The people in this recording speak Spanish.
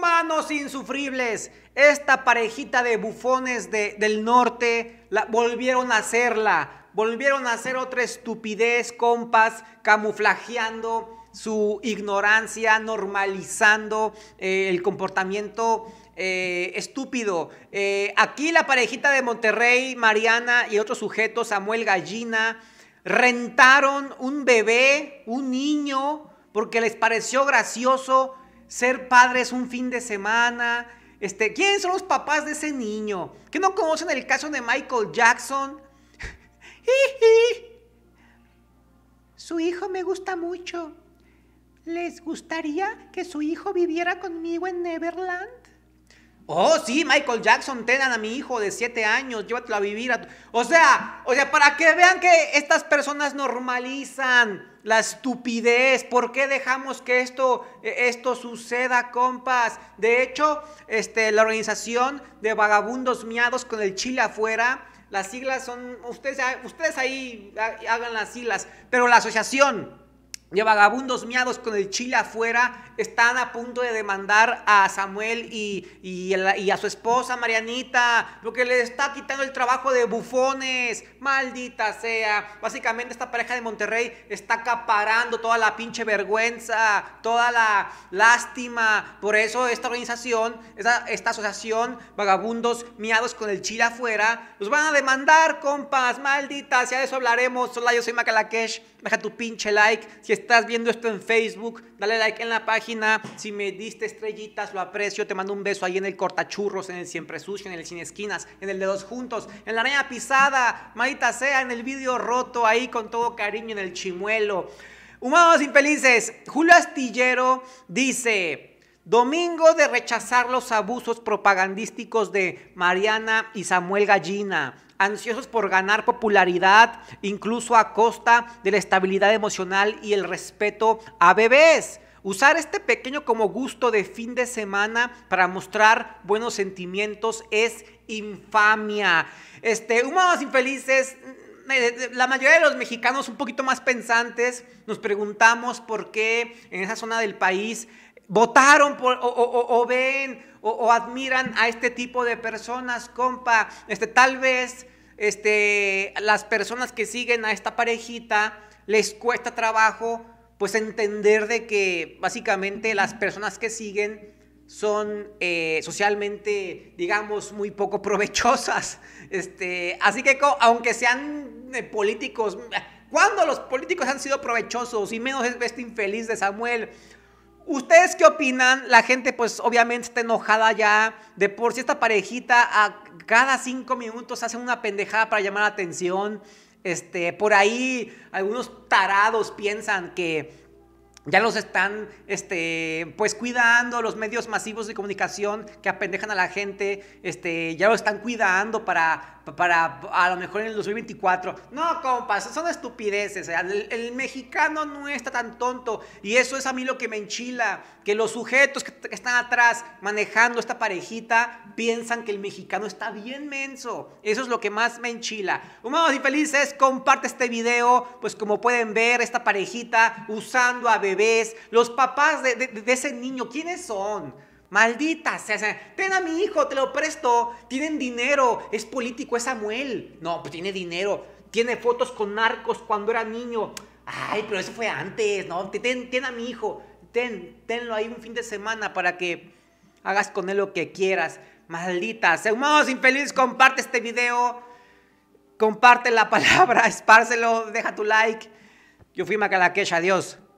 humanos insufribles. Esta parejita de bufones del norte la, volvieron a hacerla. Volvieron a hacer otra estupidez, compas, camuflajeando su ignorancia, normalizando eh, el comportamiento eh, estúpido. Eh, aquí la parejita de Monterrey, Mariana y otro sujeto, Samuel Gallina, rentaron un bebé, un niño, porque les pareció gracioso ser padre es un fin de semana. Este, ¿Quiénes son los papás de ese niño? ¿Que no conocen el caso de Michael Jackson? su hijo me gusta mucho. ¿Les gustaría que su hijo viviera conmigo en Neverland? Oh, sí, Michael Jackson, tengan a mi hijo de 7 años, llévatelo a vivir. O sea, o sea, para que vean que estas personas normalizan la estupidez. ¿Por qué dejamos que esto, e-, esto suceda, compas? De hecho, este, la organización de vagabundos miados con el chile afuera, las siglas son, ustedes, ustedes ahí hagan las siglas, pero la asociación ya, vagabundos miados con el chile afuera, están a punto de demandar a Samuel y, y, a su esposa Marianita, porque le está quitando el trabajo de bufones, maldita sea. Básicamente esta pareja de Monterrey está acaparando toda la pinche vergüenza, toda la lástima. Por eso esta organización, esta, asociación, vagabundos miados con el chile afuera, los van a demandar, compas, maldita sea. De eso hablaremos. Hola, yo soy Macalakesh. Deja tu pinche like. Si estás viendo esto en Facebook, dale like en la página. Si me diste estrellitas, lo aprecio. Te mando un beso ahí en el cortachurros, en el siempre sucio, en el sin esquinas, en el de dos juntos, en la araña pisada, maldita sea, en el vídeo roto, ahí con todo cariño, en el chimuelo. Humanos infelices, Julio Astillero dice, domingo de rechazar los abusos propagandísticos de Mariana y Samuel Gallina ansiosos por ganar popularidad, incluso a costa de la estabilidad emocional y el respeto a bebés. Usar este pequeño como gusto de fin de semana para mostrar buenos sentimientos es infamia. Este, humanos infelices, mm, eh, eh, la mayoría de los mexicanos un poquito más pensantes nos preguntamos por qué en esa zona del país votaron por, o, ven o, admiran a este tipo de personas, compa. Este, tal vez este, las personas que siguen a esta parejita les cuesta trabajo pues entender de que básicamente las personas que siguen son eh, socialmente, digamos, muy poco provechosas. Este, así que aunque sean eh, políticos, ¿cuándo los políticos han sido provechosos? Y menos este infeliz de Samuel. ¿Ustedes qué opinan? La gente pues obviamente está enojada ya. De por si esta parejita a cada cinco minutos hace una pendejada para llamar la atención. Este, por ahí algunos tarados piensan que ya los están este, pues cuidando, los medios masivos de comunicación que apendejan a la gente, este, ya los están cuidando para, para a lo mejor en el 2024. No, compas, son estupideces. El, mexicano no está tan tonto y eso es a mí lo que me enchila, que los sujetos que, están atrás manejando esta parejita piensan que el mexicano está bien menso. Eso es lo que más me enchila. Humanos y felices, comparte este video, pues como pueden ver, esta parejita usando a bebé los papás de, ese niño, ¿quiénes son? Maldita sea, ten a mi hijo, te lo presto, tienen dinero, es político, es Samuel. No, pues tiene dinero, tiene fotos con narcos cuando era niño. Ay, pero eso fue antes, ¿no? Ten, a mi hijo, tenlo ahí un fin de semana para que hagas con él lo que quieras. Maldita sea, infelices, comparte este video, comparte la palabra, espárselo, deja tu like. Yo fui Macalakesh! adiós.